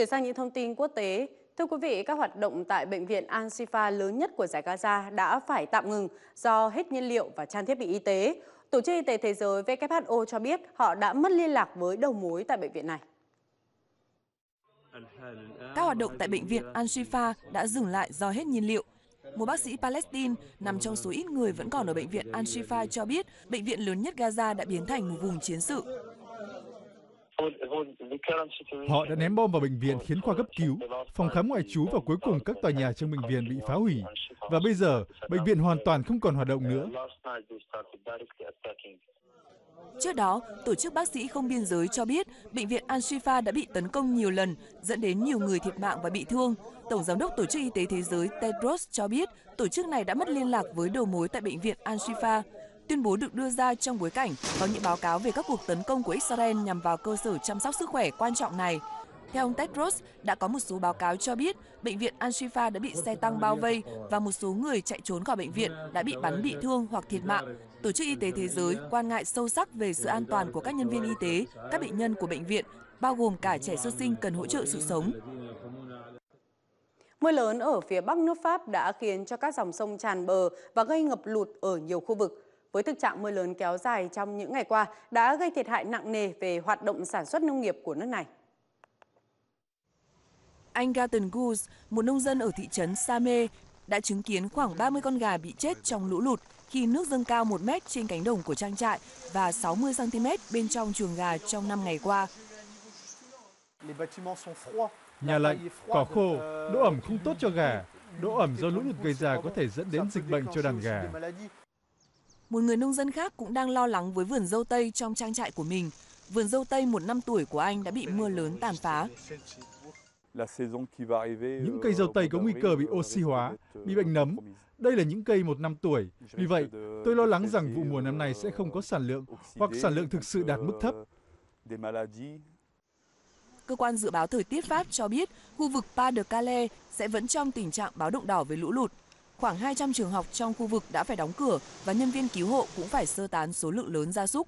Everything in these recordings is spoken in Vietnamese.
Chuyển sang những thông tin quốc tế, Thưa quý vị, các hoạt động tại bệnh viện Al-Shifa lớn nhất của giải Gaza đã phải tạm ngừng do hết nhiên liệu và trang thiết bị y tế. Tổ chức Y tế Thế giới WHO cho biết họ đã mất liên lạc với đầu mối tại bệnh viện này. Các hoạt động tại bệnh viện Al-Shifa đã dừng lại do hết nhiên liệu. Một bác sĩ Palestine nằm trong số ít người vẫn còn ở bệnh viện Al-Shifa cho biết bệnh viện lớn nhất Gaza đã biến thành một vùng chiến sự. Họ đã ném bom vào bệnh viện khiến khoa cấp cứu, phòng khám ngoại trú và cuối cùng các tòa nhà trong bệnh viện bị phá hủy. Và bây giờ, bệnh viện hoàn toàn không còn hoạt động nữa. Trước đó, Tổ chức Bác sĩ Không Biên giới cho biết Bệnh viện Al-Shifa đã bị tấn công nhiều lần, dẫn đến nhiều người thiệt mạng và bị thương. Tổng Giám đốc Tổ chức Y tế Thế giới Tedros cho biết tổ chức này đã mất liên lạc với đầu mối tại Bệnh viện Al-Shifa. Tuyên bố được đưa ra trong bối cảnh có những báo cáo về các cuộc tấn công của Israel nhằm vào cơ sở chăm sóc sức khỏe quan trọng này. Theo ông Tedros, đã có một số báo cáo cho biết bệnh viện Al-Shifa đã bị xe tăng bao vây và một số người chạy trốn khỏi bệnh viện đã bị bắn bị thương hoặc thiệt mạng. Tổ chức Y tế Thế giới quan ngại sâu sắc về sự an toàn của các nhân viên y tế, các bệnh nhân của bệnh viện, bao gồm cả trẻ sơ sinh cần hỗ trợ sự sống. Mưa lớn ở phía bắc nước Pháp đã khiến cho các dòng sông tràn bờ và gây ngập lụt ở nhiều khu vực với thực trạng mưa lớn kéo dài trong những ngày qua đã gây thiệt hại nặng nề về hoạt động sản xuất nông nghiệp của nước này. Anh Garten Goose, một nông dân ở thị trấn Same, đã chứng kiến khoảng 30 con gà bị chết trong lũ lụt khi nước dâng cao 1 mét trên cánh đồng của trang trại và 60 cm bên trong chuồng gà trong 5 ngày qua. Nhà lạnh, cỏ khô, độ ẩm không tốt cho gà. Euh, độ ẩm do lũ lụt gây ra có thể dẫn đến dịch bệnh cho đàn gà một người nông dân khác cũng đang lo lắng với vườn dâu tây trong trang trại của mình. Vườn dâu tây một năm tuổi của anh đã bị mưa lớn tàn phá. Những cây dâu euh, tây có nguy cơ bị oxy hóa, bị bệnh nấm. Đây là những cây một năm tuổi. Vì vậy, tôi lo lắng rằng vụ mùa năm nay sẽ không có sản lượng hoặc sản lượng thực sự đạt mức thấp. Euh, cơ quan dự báo thời tiết Pháp cho biết khu vực Pas de Calais sẽ vẫn trong tình trạng báo động đỏ về lũ lụt. Khoảng 200 trường học trong khu vực đã phải đóng cửa và nhân viên cứu hộ cũng phải sơ tán số lượng lớn gia súc.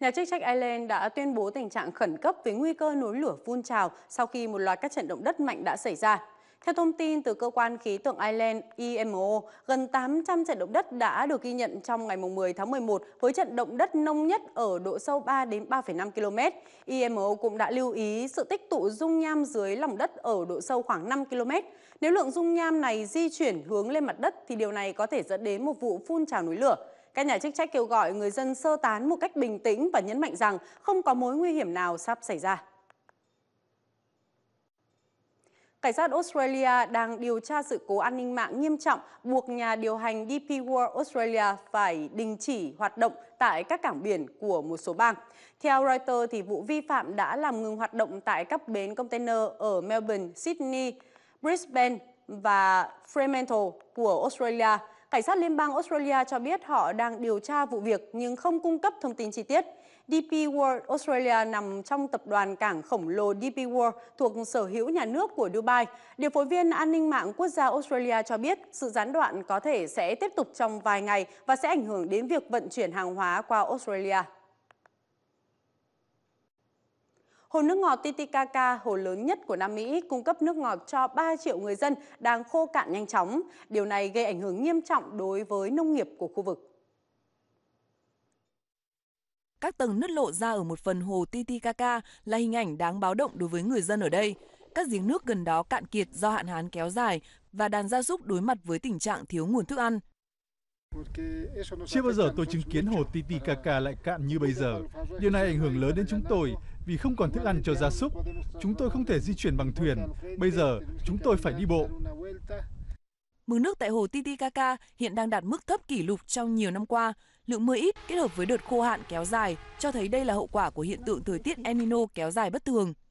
Nhà chức trách Ireland đã tuyên bố tình trạng khẩn cấp với nguy cơ núi lửa phun trào sau khi một loạt các trận động đất mạnh đã xảy ra. Theo thông tin từ cơ quan khí tượng Ireland IMO, gần 800 trận động đất đã được ghi nhận trong ngày 10 tháng 11 với trận động đất nông nhất ở độ sâu 3 đến 3,5 km. IMO cũng đã lưu ý sự tích tụ dung nham dưới lòng đất ở độ sâu khoảng 5 km. Nếu lượng dung nham này di chuyển hướng lên mặt đất thì điều này có thể dẫn đến một vụ phun trào núi lửa. Các nhà chức trách kêu gọi người dân sơ tán một cách bình tĩnh và nhấn mạnh rằng không có mối nguy hiểm nào sắp xảy ra. Cảnh sát Australia đang điều tra sự cố an ninh mạng nghiêm trọng buộc nhà điều hành DP World Australia phải đình chỉ hoạt động tại các cảng biển của một số bang. Theo Reuters, thì vụ vi phạm đã làm ngừng hoạt động tại các bến container ở Melbourne, Sydney, Brisbane và Fremantle của Australia – Cảnh sát liên bang Australia cho biết họ đang điều tra vụ việc nhưng không cung cấp thông tin chi tiết. DP World Australia nằm trong tập đoàn cảng khổng lồ DP World thuộc sở hữu nhà nước của Dubai. Điều phối viên an ninh mạng quốc gia Australia cho biết sự gián đoạn có thể sẽ tiếp tục trong vài ngày và sẽ ảnh hưởng đến việc vận chuyển hàng hóa qua Australia. Hồ nước ngọt Titicaca, hồ lớn nhất của Nam Mỹ, cung cấp nước ngọt cho 3 triệu người dân đang khô cạn nhanh chóng. Điều này gây ảnh hưởng nghiêm trọng đối với nông nghiệp của khu vực. Các tầng nứt lộ ra ở một phần hồ Titicaca là hình ảnh đáng báo động đối với người dân ở đây. Các giếng nước gần đó cạn kiệt do hạn hán kéo dài và đàn gia súc đối mặt với tình trạng thiếu nguồn thức ăn. Chưa bao giờ tôi chứng kiến hồ Titicaca lại cạn như bây giờ. Điều này ảnh hưởng lớn đến chúng tôi vì không còn thức ăn cho gia súc. Chúng tôi không thể di chuyển bằng thuyền. Bây giờ chúng tôi phải đi bộ. Mực nước tại hồ Titicaca hiện đang đạt mức thấp kỷ lục trong nhiều năm qua. Lượng mưa ít kết hợp với đợt khô hạn kéo dài cho thấy đây là hậu quả của hiện tượng thời tiết El Nino kéo dài bất thường.